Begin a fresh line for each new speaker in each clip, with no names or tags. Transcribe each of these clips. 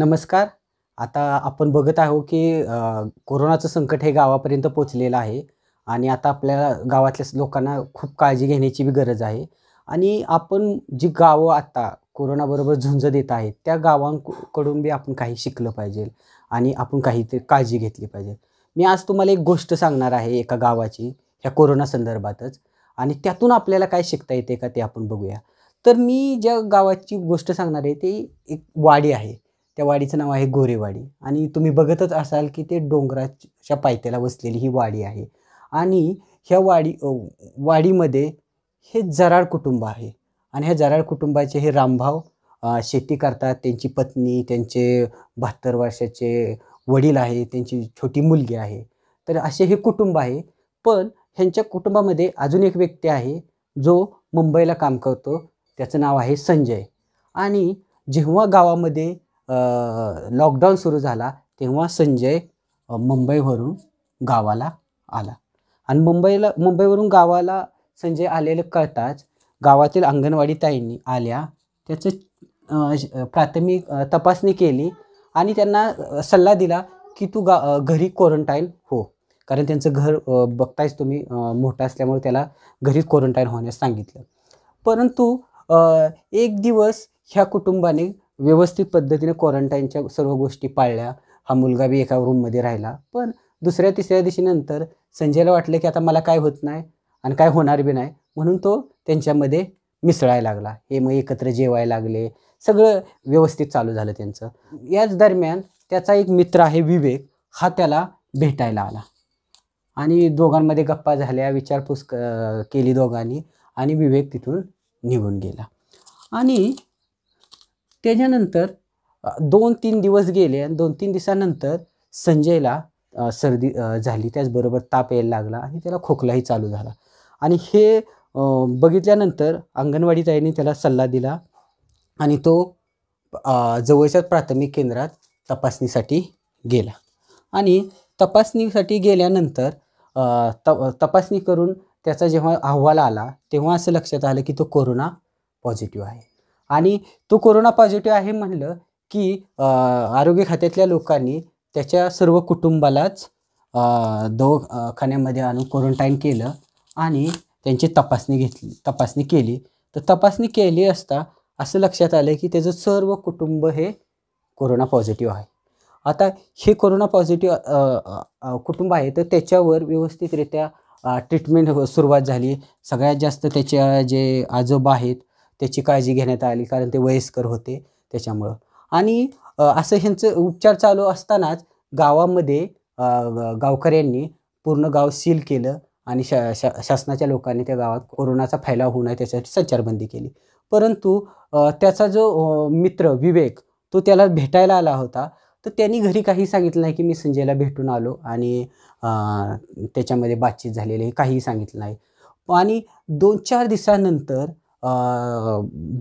नमस्कार आता आपण बघत आहो की कोरोनाचं संकट हे गावापर्यंत पोचलेलं आहे आणि आता आपल्या गावातल्या लोकांना खूप काळजी घेण्याची बी गरज आहे आणि आपण जी गावं आता कोरोनाबरोबर झुंज देत आहेत त्या गावांकडून बी आपण काही शिकलं पाहिजे आणि आपण काहीतरी काळजी घेतली पाहिजे मी आज तुम्हाला एक गोष्ट सांगणार आहे एका गावाची ह्या कोरोना संदर्भातच आणि त्यातून आपल्याला काय शिकता येते का ते आपण बघूया तर मी ज्या गावाची गोष्ट सांगणार आहे ते एक वाडी आहे त्या वाडीचं नाव आहे गोरेवाडी आणि तुम्ही बघतच असाल की ते डोंगराच्या पायथ्याला वसलेली ही वाडी आहे आणि ह्या वाडी वाडीमध्ये हे जराड कुटुंब आहे आणि ह्या जराड कुटुंबाचे हे रामभाव शेती करतात त्यांची पत्नी त्यांचे बहात्तर वर्षाचे वडील आहे त्यांची छोटी मुलगी आहे तर असे हे कुटुंब आहे पण ह्यांच्या कुटुंबामध्ये अजून एक व्यक्ती आहे जो मुंबईला काम करतो त्याचं नाव आहे संजय आणि जेव्हा गावामध्ये लॉकडाऊन सुरू झाला तेव्हा संजय मुंबईवरून गावाला आला आणि मुंबईला मुंबईवरून गावाला संजय आलेलं कळताच गावातील अंगणवाडी ताईंनी आल्या त्याचं प्राथमिक तपासणी केली आणि त्यांना सल्ला दिला की तू गा घरी क्वारंटाईन हो कारण त्यांचं घर बघतायच तुम्ही मोठं असल्यामुळे त्याला घरी क्वारंटाईन होण्यास सांगितलं परंतु एक दिवस ह्या कुटुंबाने व्यवस्थित पद्धतीने क्वारंटाईनच्या सर्व गोष्टी पाळल्या हा मुलगा बी एका रूममध्ये राहिला पण दुसऱ्या तिसऱ्या दिवशीनंतर संजयला वाटलं की आता मला काय होत नाही आणि काय होणार बी नाही म्हणून तो त्यांच्यामध्ये मिसळायला लागला हे मग एकत्र जेवायला लागले सगळं व्यवस्थित चालू झालं त्यांचं याच दरम्यान त्याचा एक मित्र आहे विवेक हा त्याला भेटायला आला आणि दोघांमध्ये गप्पा झाल्या विचारपूस केली दोघांनी आणि विवेक तिथून निघून गेला आणि त्याच्यानंतर दोन तीन दिवस गेले आणि दोन तीन दिवसानंतर संजयला सर्दी झाली त्याचबरोबर ताप यायला लागला आणि त्याला खोकलाही चालू झाला आणि हे बघितल्यानंतर अंगणवाडी ताईने त्याला सल्ला दिला आणि तो जवळच्या प्राथमिक केंद्रात तपासणीसाठी गेला आणि तपासणीसाठी गेल्यानंतर त तपासणी करून त्याचा जेव्हा अहवाल आला तेव्हा असं लक्षात आलं की तो कोरोना पॉझिटिव्ह आहे आणि तो कोरोना पॉझिटिव्ह आहे म्हणलं की आरोग्य खात्यातल्या लोकांनी त्याच्या सर्व कुटुंबालाच दवाखान्यामध्ये आणून क्वारंटाईन केलं आणि त्यांची तपासणी घेतली तपासणी केली तर तपासणी केली असता असं लक्षात आलं की त्याचं सर्व कुटुंब हे कोरोना पॉझिटिव्ह आहे आता हे कोरोना पॉझिटिव्ह कुटुंब आहे तर त्याच्यावर व्यवस्थितरित्या ट्रीटमेंट सुरुवात झाली सगळ्यात जास्त त्याच्या जे आजोबा आहेत त्याची काळजी घेण्यात आली कारण ते वयस्कर होते त्याच्यामुळं आणि असं ह्यांचं उपचार चालू असतानाच गावामध्ये गावकऱ्यांनी पूर्ण गाव सील केलं आणि शा शा शासनाच्या लोकांनी त्या गावात कोरोनाचा फैलाव होऊ नये त्याच्यासाठी संचारबंदी केली परंतु त्याचा जो मित्र विवेक तो त्याला भेटायला आला होता तर त्यांनी घरी काही सांगितलं नाही की मी संजयला भेटून आलो आणि त्याच्यामध्ये बातचीत झालेली आहे काहीही सांगितलं नाही आणि दोन चार दिवसानंतर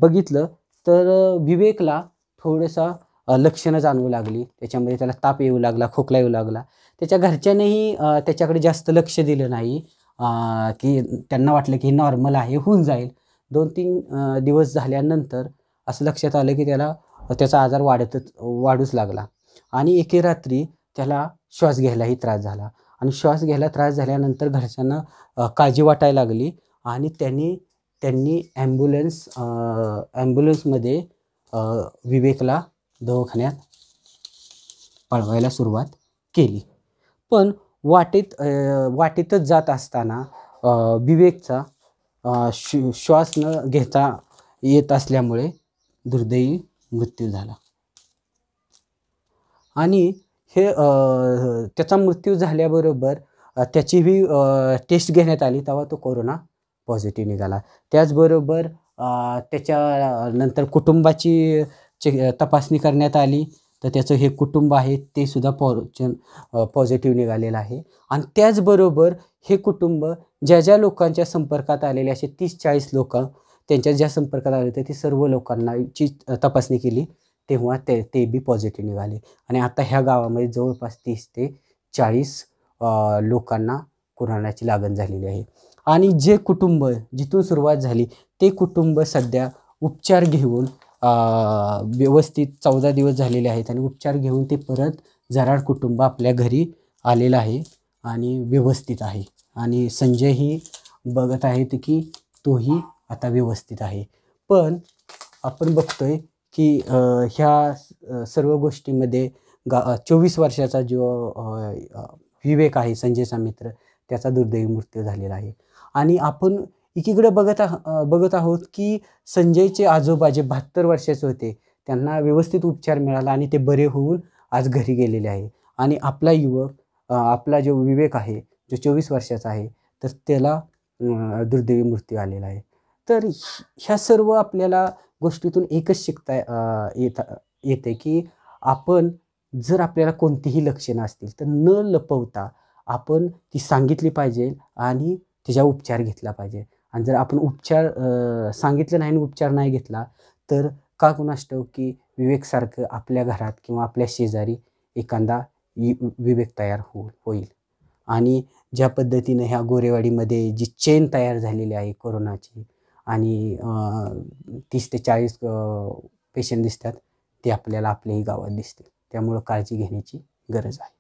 बघितलं तर विवेकला थोडंसं लक्षणं जाणवू लागली त्याच्यामध्ये त्याला ताप येऊ लागला खोकला येऊ लागला त्याच्या घरच्यांनीही त्याच्याकडे जास्त लक्ष दिलं नाही की त्यांना वाटलं की नॉर्मल आहे होऊन जाईल दोन तीन दिवस झाल्यानंतर असं लक्षात आलं की त्याला त्याचा आजार वाढतच वाढूच लागला आणि एके रात्री त्याला श्वास घ्यायलाही त्रास झाला आणि श्वास घ्यायला त्रास झाल्यानंतर घरच्यांना काळजी वाटायला लागली आणि त्यांनी त्यांनी ॲम्ब्युलन्स ॲम्ब्युलन्समध्ये विवेकला दवाखान्यात पळवायला सुरुवात केली पण वाटेत वाटेतच जात असताना विवेकचा श्वास न घेता येत असल्यामुळे दुर्दैवी मृत्यू झाला आणि हे त्याचा मृत्यू झाल्याबरोबर त्याचीही टेस्ट घेण्यात आली तेव्हा तो कोरोना पॉझिटिव्ह निघाला त्याचबरोबर त्याच्या नंतर कुटुंबाची चे तपासणी करण्यात आली तर त्याचं हे कुटुंब आहे ते सुद्धा पॉ पॉझिटिव्ह निघालेलं आहे आणि त्याचबरोबर हे कुटुंब ज्या ज्या लोकांच्या संपर्कात आलेले असे तीस चाळीस लोक त्यांच्या ज्या संपर्कात आले होते ती सर्व लोकांनाची तपासणी केली तेव्हा ते ते बी पॉझिटिव्ह निघाले आणि आता ह्या गावामध्ये जवळपास तीस ते चाळीस लोकांना कोरोनाची लागण झालेली आहे आणि जे कुटुंब जिथून सुरुवात झाली ते कुटुंब सध्या उपचार घेऊन व्यवस्थित चौदा दिवस झालेले आहेत आणि उपचार घेऊन ते परत जराड कुटुंब आपल्या घरी आलेलं आहे आणि व्यवस्थित आहे आणि संजय ही बघत आहेत की तोही आता व्यवस्थित आहे पण आपण बघतोय की ह्या सर्व गोष्टीमध्ये गा चोवीस वर्षाचा जो विवेक आहे संजयचा मित्र त्याचा दुर्दैवी मृत्यू झालेला आहे आणि आपण एकीकडे बघत आह बघत आहोत की संजयचे आजोबा जे बहात्तर वर्षाचे होते त्यांना व्यवस्थित उपचार मिळाला आणि ते बरे होऊन आज घरी गेलेले आहे आणि आपला युवक आपला जो विवेक आहे जो चोवीस वर्षाचा आहे तर त्याला दुर्दैवी मृत्यू आलेला आहे तर ह्या सर्व आपल्याला गोष्टीतून एकच शिकता येता येते की आपण जर आपल्याला कोणतीही लक्षणं असतील तर न लपवता आपण ती सांगितली पाहिजे आणि त्याच्यावर उपचार घेतला पाहिजे आणि जर आपण उपचार सांगितलं नाही आणि उपचार नाही घेतला तर का असतो की विवेकसारखं आपल्या घरात किंवा आपल्या शेजारी एखादा विवेक तयार हो होईल आणि ज्या पद्धतीनं ह्या गोरेवाडीमध्ये जी चेन तयार झालेली आहे कोरोनाची आणि तीस ते चाळीस पेशंट दिसतात ते आपल्याला आपल्याही गावात दिसतील त्यामुळं काळजी घेण्याची गरज आहे